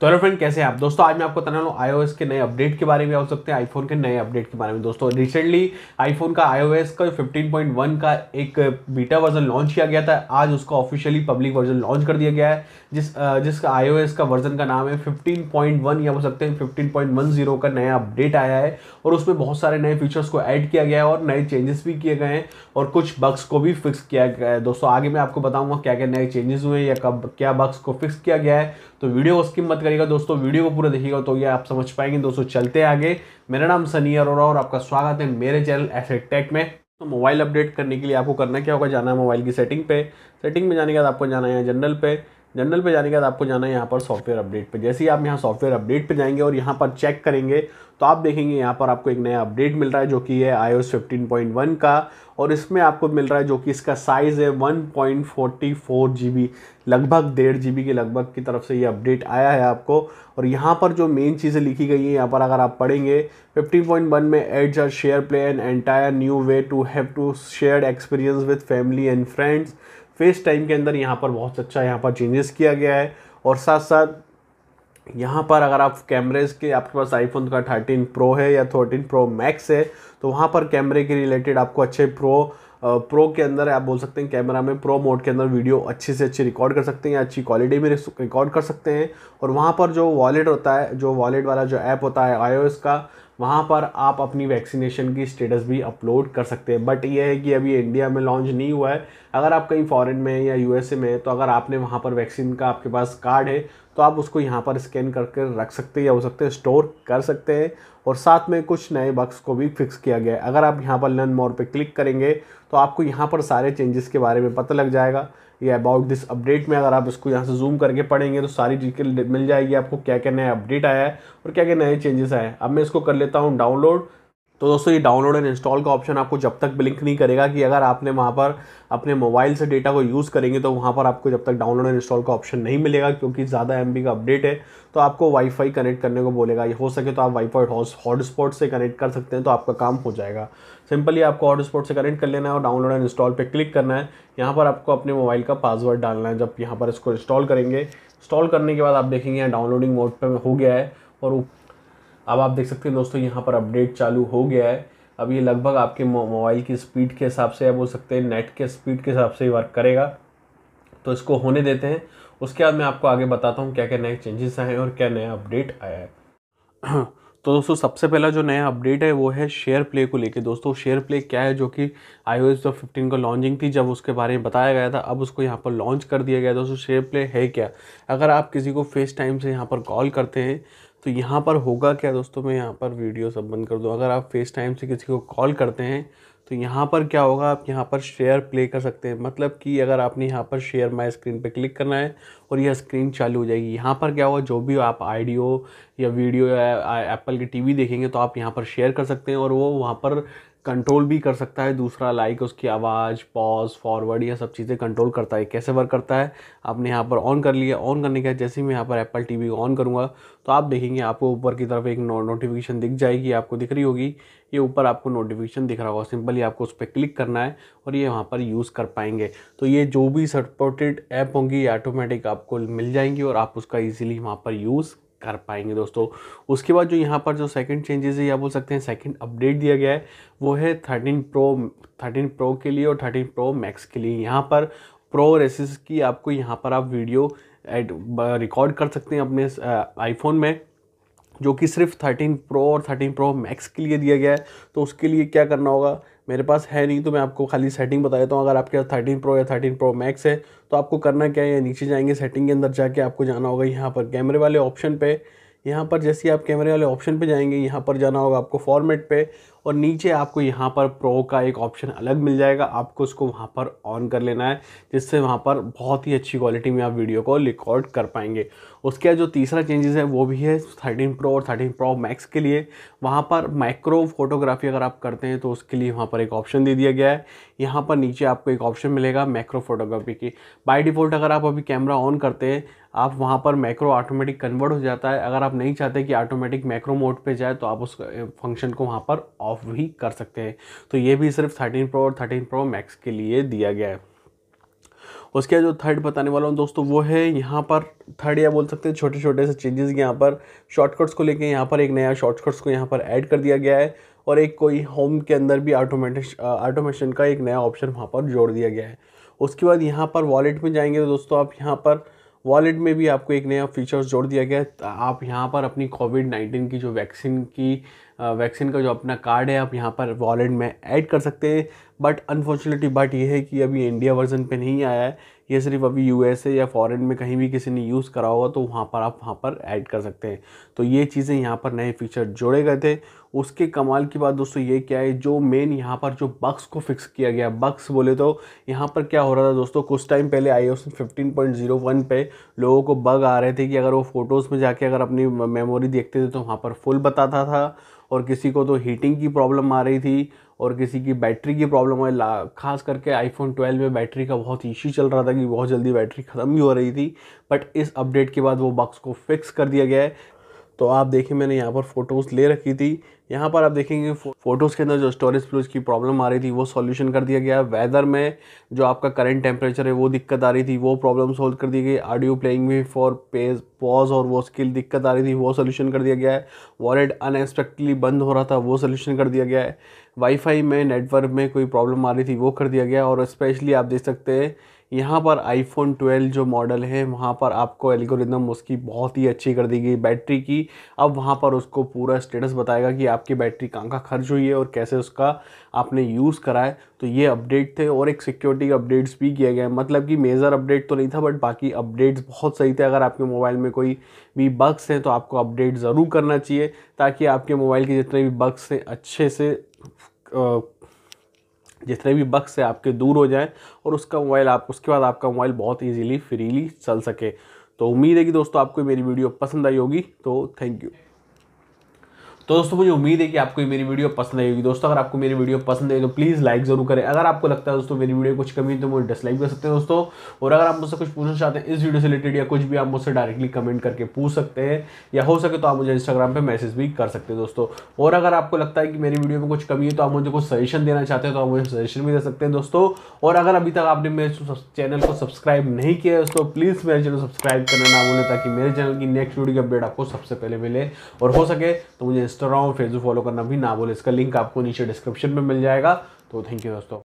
तो hello friend कैसे हैं आप दोस्तों आज मैं आपको बताने वाला हूँ आई के नए अपडेट के बारे में हो सकते हैं आईफोन के नए अपडेट के बारे में दोस्तों रिसेंटली आईफोन का आई का 15.1 का एक बीटा वर्जन लॉन्च किया गया था आज उसका ऑफिशियली पब्लिक वर्जन लॉन्च कर दिया गया है जिस जिसका आई का वर्जन का नाम है फिफ्टीन या हो सकते हैं फिफ्टीन का नया अपडेट आया है और उसमें बहुत सारे नए फीचर्स को ऐड किया गया है और नए चेंजेस भी किए गए हैं और कुछ बग्स को भी फिक्स किया गया है दोस्तों आगे मैं आपको बताऊँगा क्या क्या नए चेंजेस हुए या कब क्या बग्स को फिक्स किया गया है तो वीडियो उसकी मत करेगा दोस्तों वीडियो को पूरा देखिएगा तो ये आप समझ पाएंगे दोस्तों चलते आगे मेरा नाम सनी अरोरा और आपका स्वागत है मेरे चैनल एसेट टेक में तो मोबाइल अपडेट करने के लिए आपको करना क्या होगा जाना है मोबाइल की सेटिंग पे सेटिंग में जाने के बाद आपको जाना है जनरल पे जनरल पे जाने के बाद आपको जाना है यहाँ पर सॉफ्टवेयर अपडेट पे जैसे ही आप यहाँ सॉफ्टवेयर अपडेट पे जाएंगे और यहाँ पर चेक करेंगे तो आप देखेंगे यहाँ पर आपको एक नया अपडेट मिल रहा है जो कि है आई ओ का और इसमें आपको मिल रहा है जो कि इसका साइज़ है one point forty four G B लगभग डेढ़ जी बी के लगभग की तरफ से ये अपडेट आया है आपको और यहाँ पर जो मेन चीज़ें लिखी गई हैं यहाँ पर अगर आप पढ़ेंगे 15.1 में adds are SharePlay an entire new way to have to share experience with family and friends FaceTime के अंदर यहाँ पर बहुत अच्छा यहाँ पर चेंजेस किया गया है और साथ साथ यहाँ पर अगर आप कैमरेज के आपके पास आईफोन का थर्टीन प्रो है या थर्टीन प्रो मैक्स है तो वहाँ पर कैमरे के रिलेटेड आपको अच्छे प्रो प्रो के अंदर आप बोल सकते हैं कैमरा में प्रो मोड के अंदर वीडियो अच्छे से अच्छे रिकॉर्ड कर सकते हैं या अच्छी क्वालिटी में रिकॉर्ड कर सकते हैं और वहाँ पर जो वॉलेट होता है जो वॉलेट वाला जो ऐप होता है आई का वहाँ पर आप अपनी वैक्सीनेशन की स्टेटस भी अपलोड कर सकते हैं बट ये है कि अभी इंडिया में लॉन्च नहीं हुआ है अगर आप कहीं फॉरेन में या यूएसए में तो अगर आपने वहाँ पर वैक्सीन का आपके पास कार्ड है तो आप उसको यहाँ पर स्कैन करके रख सकते हैं या हो सकते हैं स्टोर कर सकते हैं और साथ में कुछ नए बक्स को भी फिक्स किया गया है अगर आप यहाँ पर लर्न मोर पे क्लिक करेंगे तो आपको यहाँ पर सारे चेंजेस के बारे में पता लग जाएगा या अबाउट दिस अपडेट में अगर आप इसको यहाँ से जूम करके पढ़ेंगे तो सारी डिटेल मिल जाएगी आपको क्या क्या नया अपडेट आया है और क्या क्या नए चेंजेस आए हैं अब मैं इसको कर लेता हूँ डाउनलोड तो दोस्तों ये डाउनलोड एंड इंस्टॉल का ऑप्शन आपको जब तक ब्लिंक नहीं करेगा कि अगर आपने वहाँ पर अपने मोबाइल से डेटा को यूज़ करेंगे तो वहाँ पर आपको जब तक डाउनलोड एंड इंस्टॉल का ऑप्शन नहीं मिलेगा क्योंकि ज़्यादा एम का अपडेट है तो आपको वाईफाई कनेक्ट करने को बोलेगा ये हो सके तो आप वाईफाई हॉटस्पॉट से कनेक्ट कर सकते हैं तो आपका काम हो जाएगा सिंपली आपको हॉटस्पॉट से कनेक्ट कर लेना है और डाउनलोड एंड इंस्टॉल पर क्लिक करना है यहाँ पर आपको अपने मोबाइल का पासवर्ड डालना है जब यहाँ पर इसको इंस्टॉल करेंगे इंस्टॉल करने के बाद आप देखेंगे यहाँ डाउनलोडिंग मोड पर हो गया है और अब आप देख सकते हैं दोस्तों यहाँ पर अपडेट चालू हो गया है अब ये लगभग आपके मोबाइल की स्पीड के हिसाब से आप बोल सकते हैं नेट के स्पीड के हिसाब से वर्क करेगा तो इसको होने देते हैं उसके बाद मैं आपको आगे बताता हूँ क्या क्या नए चेंजेस आए हैं और क्या नया अपडेट आया है तो दोस्तों सबसे पहला जो नया अपडेट है वो है शेयर प्ले को लेके दोस्तों शेयर प्ले क्या है जो कि आई ओ एस जो फिफ्टीन का लॉन्चिंग थी जब उसके बारे में बताया गया था अब उसको यहाँ पर लॉन्च कर दिया गया दोस्तों शेयर प्ले है क्या अगर आप किसी को फेस टाइम से यहाँ पर कॉल करते हैं तो यहाँ पर होगा क्या दोस्तों मैं यहाँ पर वीडियो सब बंद कर दूँ अगर आप फेस टाइम से किसी को कॉल करते हैं तो यहाँ पर क्या होगा आप यहाँ पर शेयर प्ले कर सकते हैं मतलब कि अगर आपने यहाँ पर शेयर माई स्क्रीन पे क्लिक करना है और यह स्क्रीन चालू हो जाएगी यहाँ पर क्या होगा जो भी आप आइडियो या वीडियो या एप्पल की टीवी देखेंगे तो आप यहाँ पर शेयर कर सकते हैं और वो वहाँ पर कंट्रोल भी कर सकता है दूसरा लाइक उसकी आवाज़ पॉज फॉरवर्ड यह सब चीज़ें कंट्रोल करता है कैसे वर्क करता है आपने यहाँ पर ऑन कर लिया ऑन करने के जैसे ही मैं यहाँ पर एप्पल टीवी को ऑन करूँगा तो आप देखेंगे आपको ऊपर की तरफ एक नोटिफिकेशन दिख जाएगी आपको दिख रही होगी ये ऊपर आपको नोटिफिकेशन दिख रहा होगा सिंपली आपको उस पर क्लिक करना है और ये वहाँ पर यूज़ कर पाएंगे तो ये जो भी सपोर्टेड ऐप होंगी ये ऑटोमेटिक आपको मिल जाएंगी और आप उसका ईजिली वहाँ पर यूज़ कर पाएंगे दोस्तों उसके बाद जो यहाँ पर जो सेकंड चेंजेस है या बोल सकते हैं सेकंड अपडेट दिया गया है वो है थर्टीन प्रो थर्टीन प्रो के लिए और थर्टीन प्रो मैक्स के लिए यहाँ पर प्रो रेसिस की आपको यहाँ पर आप वीडियो एड रिकॉर्ड कर सकते हैं अपने आईफोन uh, में जो कि सिर्फ 13 प्रो और 13 प्रो मैक्स के लिए दिया गया है तो उसके लिए क्या करना होगा मेरे पास है नहीं तो मैं आपको खाली सेटिंग बता देता हूँ अगर आपके पास 13 प्रो या 13 प्रो मैक्स है तो आपको करना क्या है नीचे जाएंगे सेटिंग के अंदर जाके आपको जाना होगा यहाँ पर कैमरे वाले ऑप्शन पे यहाँ पर जैसे आप कैमरे वाले ऑप्शन पे जाएंगे यहाँ पर जाना होगा आपको फॉर्मेट पे और नीचे आपको यहाँ पर प्रो का एक ऑप्शन अलग मिल जाएगा आपको उसको वहाँ पर ऑन कर लेना है जिससे वहाँ पर बहुत ही अच्छी क्वालिटी में आप वीडियो को रिकॉर्ड कर पाएंगे उसके बाद जो तीसरा चेंजेस है वो भी है थर्टीन प्रो और थर्टीन प्रो मैक्स के लिए वहाँ पर माइक्रो फोटोग्राफी अगर आप करते हैं तो उसके लिए वहाँ पर एक ऑप्शन दे दिया गया है यहाँ पर नीचे आपको एक ऑप्शन मिलेगा मैक्रो फोटोग्राफी की बाई डिफ़ॉल्ट अगर आप अभी कैमरा ऑन करते हैं आप वहाँ पर मैक्रो ऑटोमेटिक कन्वर्ट हो जाता है अगर आप नहीं चाहते कि ऑटोमेटिक मैक्रो मोड पे जाए तो आप उस फंक्शन को वहाँ पर ऑफ भी कर सकते हैं तो ये भी सिर्फ 13 प्रो और 13 प्रो मैक्स के लिए दिया गया है उसके जो थर्ड बताने वाला हूँ दोस्तों वो है यहाँ पर थर्ड या बोल सकते हैं छोटे छोटे से चेंजेस यहाँ पर शॉर्टकट्स को लेके यहाँ पर एक नया शॉर्टकट्स को यहाँ पर ऐड कर दिया गया है और एक कोई होम के अंदर भी ऑटोमेटिक ऑटोमेशन का एक नया ऑप्शन वहाँ पर जोड़ दिया गया है उसके बाद यहाँ पर वॉलेट में जाएंगे तो दोस्तों आप यहाँ पर वॉलेट में भी आपको एक नया फीचर्स जोड़ दिया गया है तो आप यहाँ पर अपनी कोविड नाइन्टीन की जो वैक्सीन की वैक्सीन का जो अपना कार्ड है आप यहाँ पर वॉलेट में ऐड कर सकते हैं बट अनफॉर्चुनेटली बट ये है कि अभी इंडिया वर्जन पे नहीं आया है ये सिर्फ अभी ए या फॉरन में कहीं भी किसी ने यूज़ करा होगा तो वहाँ पर आप वहाँ पर ऐड कर सकते हैं तो ये चीज़ें यहाँ पर नए फीचर जोड़े गए थे उसके कमाल की बात दोस्तों ये क्या है जो मेन यहाँ पर जो बक्स को फिक्स किया गया बक्स बोले तो यहाँ पर क्या हो रहा था दोस्तों कुछ टाइम पहले आई ओस फिफ्टीन पे लोगों को बग आ रहे थे कि अगर वो फ़ोटोज़ में जाके अगर अपनी मेमोरी देखते थे तो वहाँ पर फुल बताता था और किसी को तो हीटिंग की प्रॉब्लम आ रही थी और किसी की बैटरी की प्रॉब्लम है खास करके आईफोन 12 में बैटरी का बहुत इश्यू चल रहा था कि बहुत जल्दी बैटरी ख़त्म भी हो रही थी बट इस अपडेट के बाद वो बक्स को फिक्स कर दिया गया है तो आप देखें मैंने यहाँ पर फ़ोटोज़ ले रखी थी यहाँ पर आप देखेंगे फ़ोटोज़ के अंदर जो स्टोरेज फ्लूज की प्रॉब्लम आ रही थी वो सॉल्यूशन कर दिया गया वेदर में जो आपका करंट टेम्परेचर है वो दिक्कत आ रही थी वो प्रॉब्लम सॉल्व कर दी गई ऑडियो प्लेइंग भी फॉर पेज पॉज और वो स्किल दिक्कत आ रही थी वो सोल्यूशन कर दिया गया है वॉलेट अनएक्सपेक्टेडली बंद हो रहा था वो सोल्यूशन कर दिया गया है वाईफाई में नेटवर्क में कोई प्रॉब्लम आ रही थी वो कर दिया गया और स्पेशली आप देख सकते हैं यहाँ पर आईफोन 12 जो मॉडल है वहाँ पर आपको एल्गोरिदम उसकी बहुत ही अच्छी कर दी गई बैटरी की अब वहाँ पर उसको पूरा स्टेटस बताएगा कि आपकी बैटरी कहाँ कहाँ खर्च हुई है और कैसे उसका आपने यूज़ करा है तो ये अपडेट थे और एक सिक्योरिटी अपडेट्स भी किया गया मतलब कि मेजर अपडेट तो नहीं था बट बाकी अपडेट्स बहुत सही थे अगर आपके मोबाइल में कोई भी बग्स हैं तो आपको अपडेट ज़रूर करना चाहिए ताकि आपके मोबाइल के जितने भी बग्स हैं अच्छे से जितने भी बक्स से आपके दूर हो जाएं और उसका मोबाइल आप उसके बाद आपका मोबाइल बहुत इजीली फ्रीली चल सके तो उम्मीद है कि दोस्तों आपको मेरी वीडियो पसंद आई होगी तो थैंक यू तो दोस्तों मुझे उम्मीद है कि आपको मेरी वीडियो पसंद आएगी दोस्तों अगर आपको मेरी वीडियो पसंद है तो प्लीज़ लाइक जरूर करें अगर आपको लगता है दोस्तों मेरी वीडियो कुछ कमी है तो मुझे डिसलाइक कर सकते हैं दोस्तों और अगर आप मुझसे कुछ पूछना चाहते हैं इस वीडियो से रिलेटेड या कुछ भी आप मुझसे डायरेक्टली कमेंट करके पूछ सकते हैं या हो सके तो आप मुझे इंस्टाग्राम पर मैसेज भी कर सकते हैं दोस्तों और अगर आपको लगता है कि मेरी वीडियो में कुछ कमी है तो आप मुझे कुछ सजेशन देना चाहते हैं तो आप मुझे सजेशन भी दे सकते हैं दोस्तों और अगर अभी तक आपने मेरे चैनल को सब्सक्राइब नहीं किया है दोस्तों प्लीज़ मेरे चैनल सब्सक्राइब करना ना भूलें ताकि मेरे चैनल की नेक्स्ट वीडियो की अपडेट आपको सबसे पहले मिले और हो सके तो मुझे इंस्टाग्राम रहा फेसबुक फॉलो करना भी ना बोले इसका लिंक आपको नीचे डिस्क्रिप्शन में मिल जाएगा तो थैंक यू दोस्तों